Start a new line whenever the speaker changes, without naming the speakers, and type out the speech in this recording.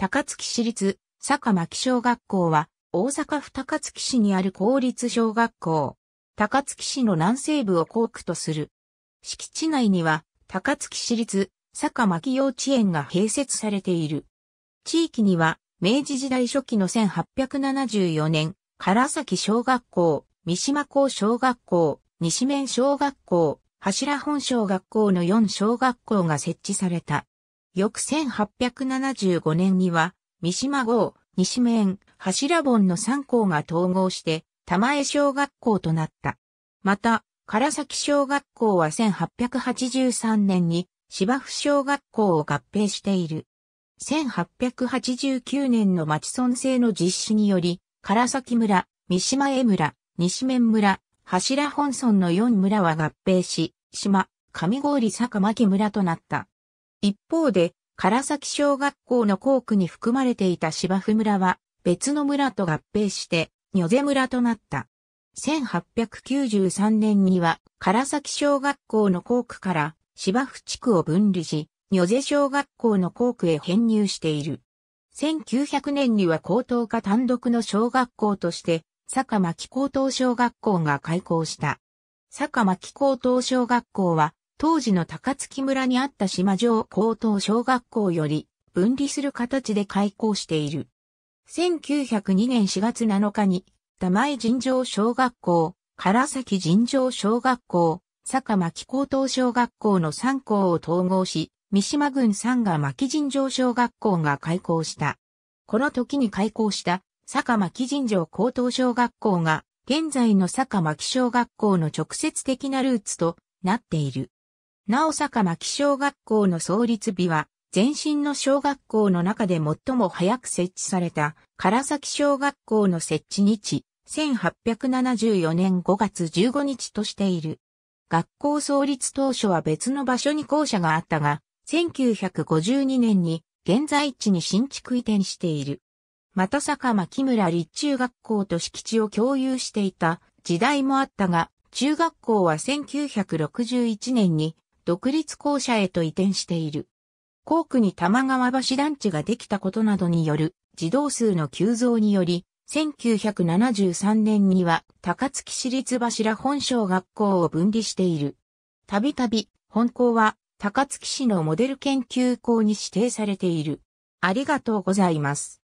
高槻市立坂巻小学校は大阪府高槻市にある公立小学校。高槻市の南西部を校区とする。敷地内には高槻市立坂巻幼稚園が併設されている。地域には明治時代初期の1874年、唐崎小学校、三島高小学校、西面小学校、柱本小学校の4小学校が設置された。翌1875年には、三島号、西面、柱本の3校が統合して、玉江小学校となった。また、唐崎小学校は1883年に芝生小学校を合併している。1889年の町村制の実施により、唐崎村、三島江村、西面村、柱本村の4村は合併し、島、上郡坂巻村となった。一方で、唐崎小学校の校区に含まれていた芝生村は別の村と合併して、女瀬村となった。1893年には唐崎小学校の校区から芝生地区を分離し、女瀬小学校の校区へ編入している。1900年には高等科単独の小学校として、坂巻高等小学校が開校した。坂巻高等小学校は、当時の高槻村にあった島城高等小学校より分離する形で開校している。1902年4月7日に、玉井尋常小学校、唐崎尋常小学校、坂巻高等小学校の3校を統合し、三島郡三河巻尋常小学校が開校した。この時に開校した坂巻尋常高等小学校が現在の坂巻小学校の直接的なルーツとなっている。なお坂巻小学校の創立日は、前身の小学校の中で最も早く設置された、唐崎小学校の設置日、1874年5月15日としている。学校創立当初は別の場所に校舎があったが、1952年に現在地に新築移転している。また坂巻村立中学校と敷地を共有していた時代もあったが、中学校は1961年に独立校舎へと移転している。校区に玉川橋団地ができたことなどによる児童数の急増により、1973年には高槻市立柱本小学校を分離している。たびたび本校は高槻市のモデル研究校に指定されている。ありがとうございます。